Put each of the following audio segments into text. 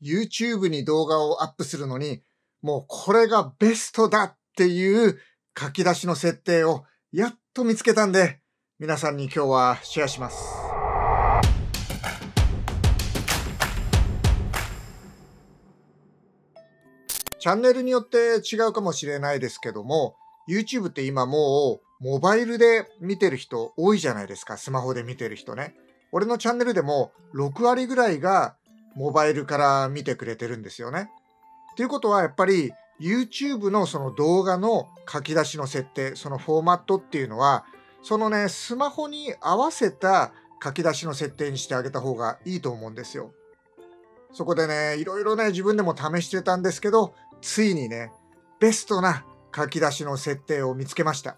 YouTube に動画をアップするのに、もうこれがベストだっていう書き出しの設定をやっと見つけたんで、皆さんに今日はシェアします。チャンネルによって違うかもしれないですけども、YouTube って今もうモバイルで見てる人多いじゃないですか、スマホで見てる人ね。俺のチャンネルでも6割ぐらいがモバイルから見てくれてるんですよね。っていうことはやっぱり YouTube のその動画の書き出しの設定、そのフォーマットっていうのは、そのね、スマホに合わせた書き出しの設定にしてあげた方がいいと思うんですよ。そこでね、いろいろね、自分でも試してたんですけど、ついにね、ベストな書き出しの設定を見つけました。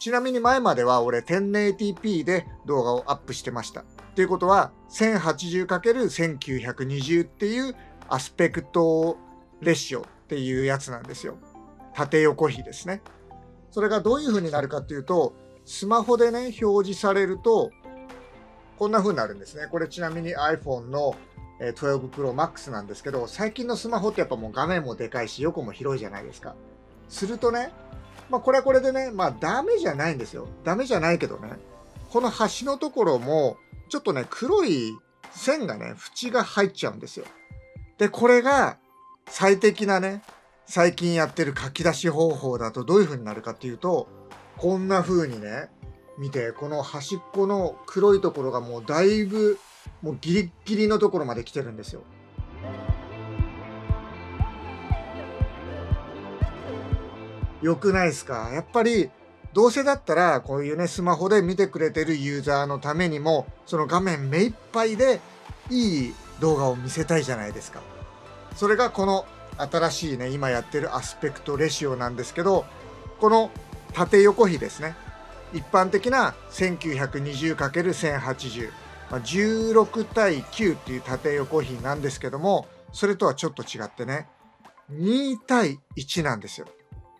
ちなみに前までは俺 1080p で動画をアップしてました。っていうことは 1080×1920 っていうアスペクトレシオっていうやつなんですよ。縦横比ですね。それがどういうふうになるかっていうとスマホでね表示されるとこんなふうになるんですね。これちなみに iPhone の12 Pro Max なんですけど最近のスマホってやっぱもう画面もでかいし横も広いじゃないですか。するとね、まあ、これはこれでね、まあダメじゃないんですよ。ダメじゃないけどね、この端のところもちょっとね、黒い線がね、縁が入っちゃうんですよ。で、これが最適なね、最近やってる書き出し方法だとどういう風になるかっていうと、こんな風にね、見て、この端っこの黒いところがもうだいぶ、もうギリギリのところまで来てるんですよ。良くないですかやっぱりどうせだったら、こういうね、スマホで見てくれてるユーザーのためにも、その画面目いっぱいでいい動画を見せたいじゃないですか。それがこの新しいね、今やってるアスペクトレシオなんですけど、この縦横比ですね。一般的な 1920×1080、まあ、16対9っていう縦横比なんですけども、それとはちょっと違ってね、2対1なんですよ。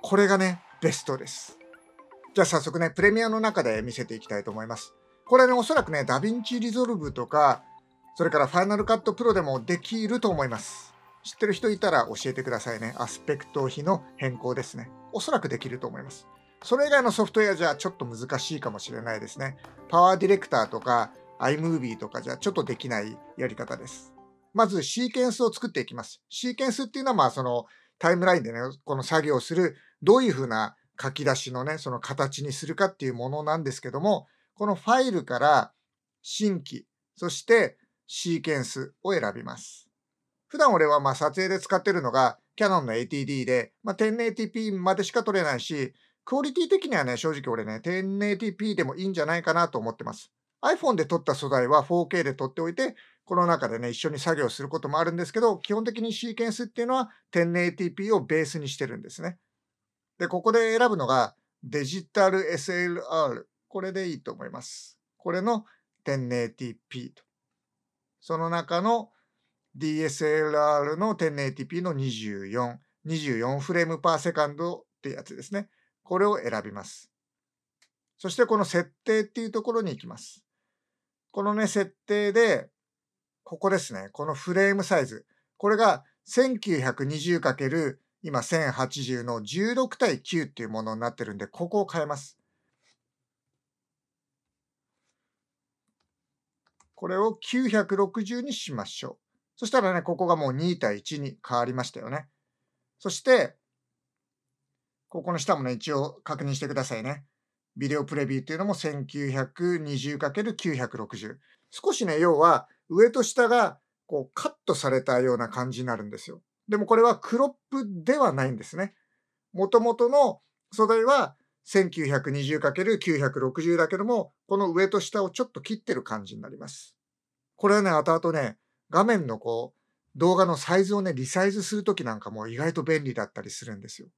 これがね、ベストです。じゃあ早速ね、プレミアの中で見せていきたいと思います。これね、おそらくね、ダヴィンチリゾルブとか、それからファイナルカットプロでもできると思います。知ってる人いたら教えてくださいね。アスペクト比の変更ですね。おそらくできると思います。それ以外のソフトウェアじゃちょっと難しいかもしれないですね。パワーディレクターとか iMovie とかじゃちょっとできないやり方です。まずシーケンスを作っていきます。シーケンスっていうのはまあそのタイムラインでね、この作業するどういうふうな書き出しのね、その形にするかっていうものなんですけども、このファイルから新規、そしてシーケンスを選びます。普段俺はまあ撮影で使ってるのがキャノンの ATD で、まあ、1080p までしか撮れないし、クオリティ的にはね、正直俺ね、1080p でもいいんじゃないかなと思ってます。iPhone で撮った素材は 4K で撮っておいて、この中でね、一緒に作業することもあるんですけど、基本的にシーケンスっていうのは 1080p をベースにしてるんですね。で、ここで選ぶのがデジタル SLR。これでいいと思います。これの 1080p と。その中の DSLR の 1080p の24、24フレームパーセカンドってやつですね。これを選びます。そしてこの設定っていうところに行きます。このね、設定で、ここですね。このフレームサイズ。これが 1920× 今1080の16対9っていうものになってるんで、ここを変えます。これを960にしましょう。そしたらね、ここがもう2対1に変わりましたよね。そして、ここの下もね、一応確認してくださいね。ビデオプレビューっていうのも 1920×960。少しね、要は上と下がこうカットされたような感じになるんですよ。でもこれはクロップではないんですね。もともとの素材は 1920×960 だけども、この上と下をちょっと切ってる感じになります。これはね、後々ね、画面のこう、動画のサイズをね、リサイズするときなんかも意外と便利だったりするんですよ。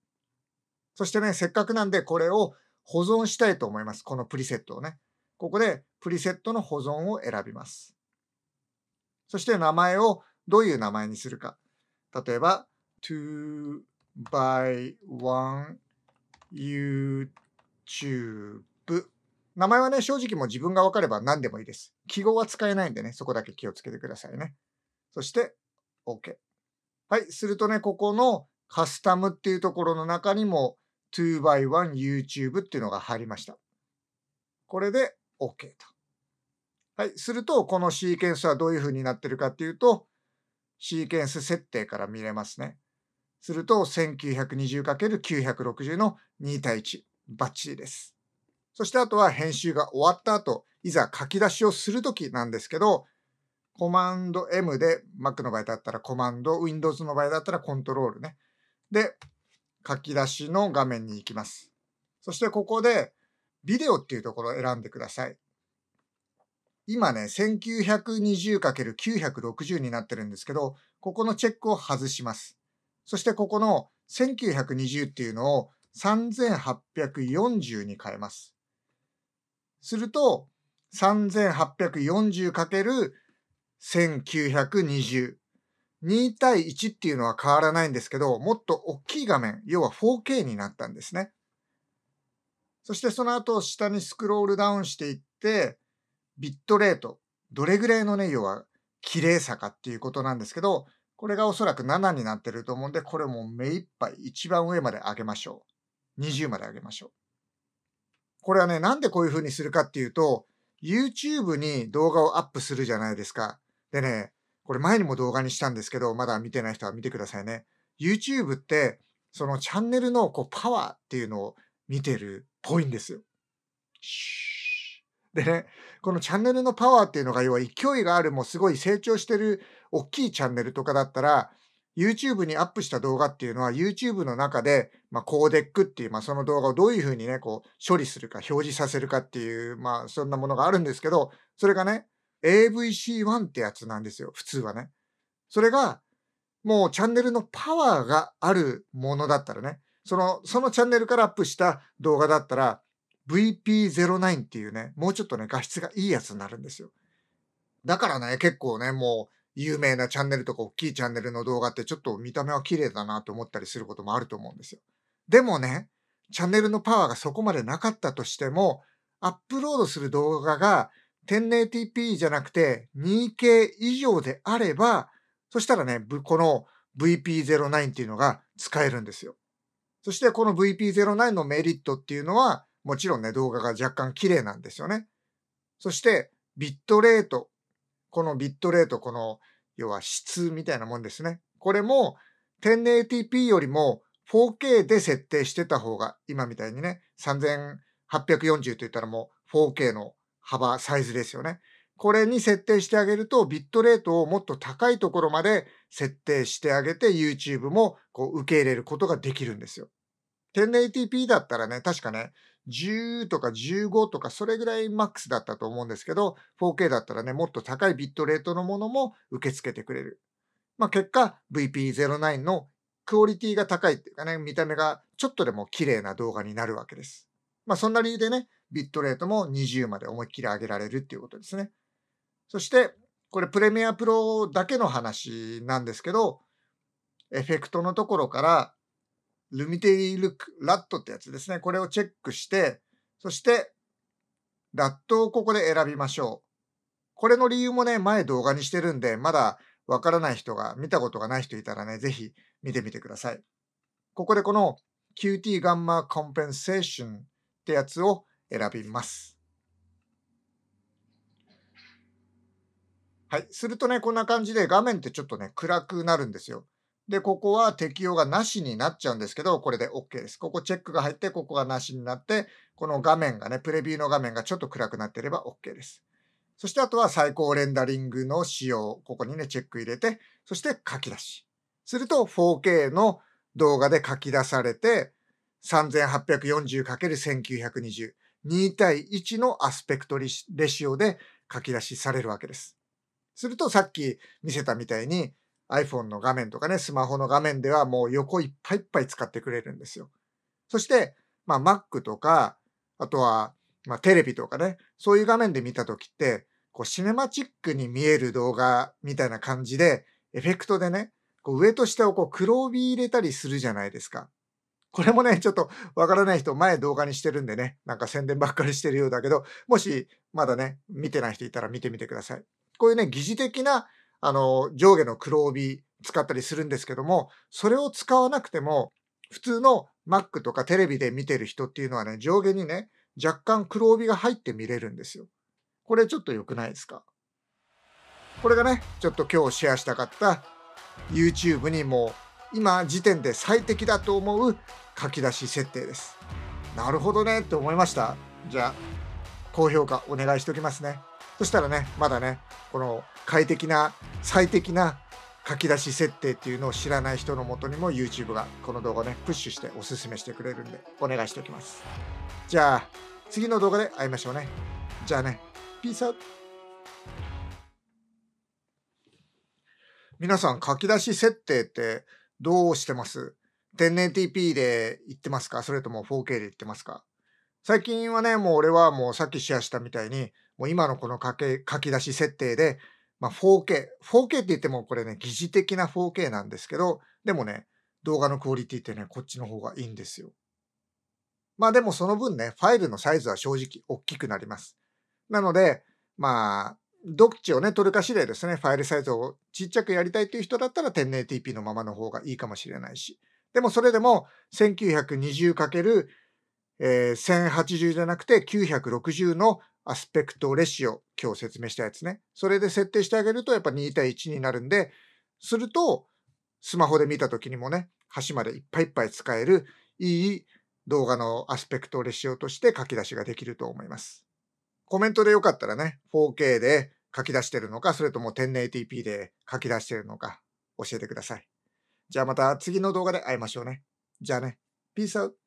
そしてね、せっかくなんでこれを保存したいと思います。このプリセットをね。ここでプリセットの保存を選びます。そして名前をどういう名前にするか。例えば to by one YouTube 名前はね、正直もう自分が分かれば何でもいいです。記号は使えないんでね、そこだけ気をつけてくださいね。そして、OK。はい、するとね、ここのカスタムっていうところの中にも2 by 1 YouTube っていうのが入りました。これで OK と。はい、すると、このシーケンスはどういう風になってるかっていうと、シーケンス設定から見れますね。すると 1920×960 の2対1。バッチリです。そしてあとは編集が終わった後、いざ書き出しをするときなんですけど、コマンド M で Mac の場合だったらコマンド、Windows の場合だったらコントロールね。で、書き出しの画面に行きます。そしてここでビデオっていうところを選んでください。今ね、1920×960 になってるんですけど、ここのチェックを外します。そしてここの1920っていうのを3840に変えます。すると、3840×1920。2対1っていうのは変わらないんですけど、もっと大きい画面、要は 4K になったんですね。そしてその後、下にスクロールダウンしていって、ビットレート、どれぐらいのね、要は、綺麗さかっていうことなんですけど、これがおそらく7になってると思うんで、これも目いっぱい一番上まで上げましょう。20まで上げましょう。これはね、なんでこういう風にするかっていうと、YouTube に動画をアップするじゃないですか。でね、これ前にも動画にしたんですけど、まだ見てない人は見てくださいね。YouTube って、そのチャンネルのこうパワーっていうのを見てるっぽいんですよ。でね、このチャンネルのパワーっていうのが、要は勢いがある、もうすごい成長してる大きいチャンネルとかだったら、YouTube にアップした動画っていうのは YouTube の中で、まあ、コーデックっていう、まあ、その動画をどういうふうにね、こう処理するか表示させるかっていう、まあそんなものがあるんですけど、それがね、AVC1 ってやつなんですよ、普通はね。それが、もうチャンネルのパワーがあるものだったらね、その、そのチャンネルからアップした動画だったら、VP09 っていうね、もうちょっとね、画質がいいやつになるんですよ。だからね、結構ね、もう、有名なチャンネルとか大きいチャンネルの動画ってちょっと見た目は綺麗だなと思ったりすることもあると思うんですよ。でもね、チャンネルのパワーがそこまでなかったとしても、アップロードする動画が 1080p じゃなくて 2K 以上であれば、そしたらね、この VP09 っていうのが使えるんですよ。そしてこの VP09 のメリットっていうのは、もちろんね、動画が若干綺麗なんですよね。そして、ビットレート。このビットレート、この、要は質みたいなもんですね。これも、1080p よりも 4K で設定してた方が、今みたいにね、3840と言ったらもう 4K の幅、サイズですよね。これに設定してあげると、ビットレートをもっと高いところまで設定してあげて、YouTube もこう受け入れることができるんですよ。1080p だったらね、確かね、10とか15とかそれぐらいマックスだったと思うんですけど 4K だったらねもっと高いビットレートのものも受け付けてくれる、まあ、結果 VP09 のクオリティが高いっていうかね見た目がちょっとでも綺麗な動画になるわけです、まあ、そんな理由でねビットレートも20まで思いっきり上げられるっていうことですねそしてこれプレミアプロだけの話なんですけどエフェクトのところからルミテリルラットってやつですね。これをチェックして、そして、ラットをここで選びましょう。これの理由もね、前動画にしてるんで、まだわからない人が、見たことがない人いたらね、ぜひ見てみてください。ここでこの QT ガンマコンペンセーションってやつを選びます。はい。するとね、こんな感じで画面ってちょっとね、暗くなるんですよ。で、ここは適用がなしになっちゃうんですけど、これで OK です。ここチェックが入って、ここがなしになって、この画面がね、プレビューの画面がちょっと暗くなっていれば OK です。そしてあとは最高レンダリングの仕様、ここにね、チェック入れて、そして書き出し。すると 4K の動画で書き出されて、3840×1920、2対1のアスペクトレシオで書き出しされるわけです。するとさっき見せたみたいに、iPhone の画面とかね、スマホの画面ではもう横いっぱいいっぱい使ってくれるんですよ。そして、まあ Mac とか、あとは、まあテレビとかね、そういう画面で見たときって、こうシネマチックに見える動画みたいな感じで、エフェクトでね、こう上と下をこう黒帯入れたりするじゃないですか。これもね、ちょっとわからない人、前動画にしてるんでね、なんか宣伝ばっかりしてるようだけど、もしまだね、見てない人いたら見てみてください。こういうね、疑似的なあの、上下の黒帯使ったりするんですけども、それを使わなくても、普通の Mac とかテレビで見てる人っていうのはね、上下にね、若干黒帯が入って見れるんですよ。これちょっと良くないですかこれがね、ちょっと今日シェアしたかった YouTube にも今時点で最適だと思う書き出し設定です。なるほどねって思いました。じゃあ、高評価お願いしておきますね。そしたらねまだねこの快適な最適な書き出し設定っていうのを知らない人のもとにも YouTube がこの動画ねプッシュしておすすめしてくれるんでお願いしておきますじゃあ次の動画で会いましょうねじゃあねピースアウト皆さん書き出し設定ってどうしてます天然 TP で言ってますかそれとも 4K で言ってますか最近はね、もう俺はもうさっきシェアしたみたいに、もう今のこの書け書き出し設定で、まあ、4K。4K って言ってもこれね、疑似的な 4K なんですけど、でもね、動画のクオリティってね、こっちの方がいいんですよ。まあでもその分ね、ファイルのサイズは正直大きくなります。なので、まあ、どっちをね、取るか次第ですね、ファイルサイズをちっちゃくやりたいっていう人だったら 1080p のままの方がいいかもしれないし。でもそれでも 1920×1080 じゃなくて960のアスペクトレシオ、今日説明したやつね。それで設定してあげると、やっぱ2対1になるんで、すると、スマホで見た時にもね、端までいっぱいいっぱい使える、いい動画のアスペクトレシオとして書き出しができると思います。コメントでよかったらね、4K で書き出してるのか、それとも 1080p で書き出してるのか、教えてください。じゃあまた次の動画で会いましょうね。じゃあね。Peace out.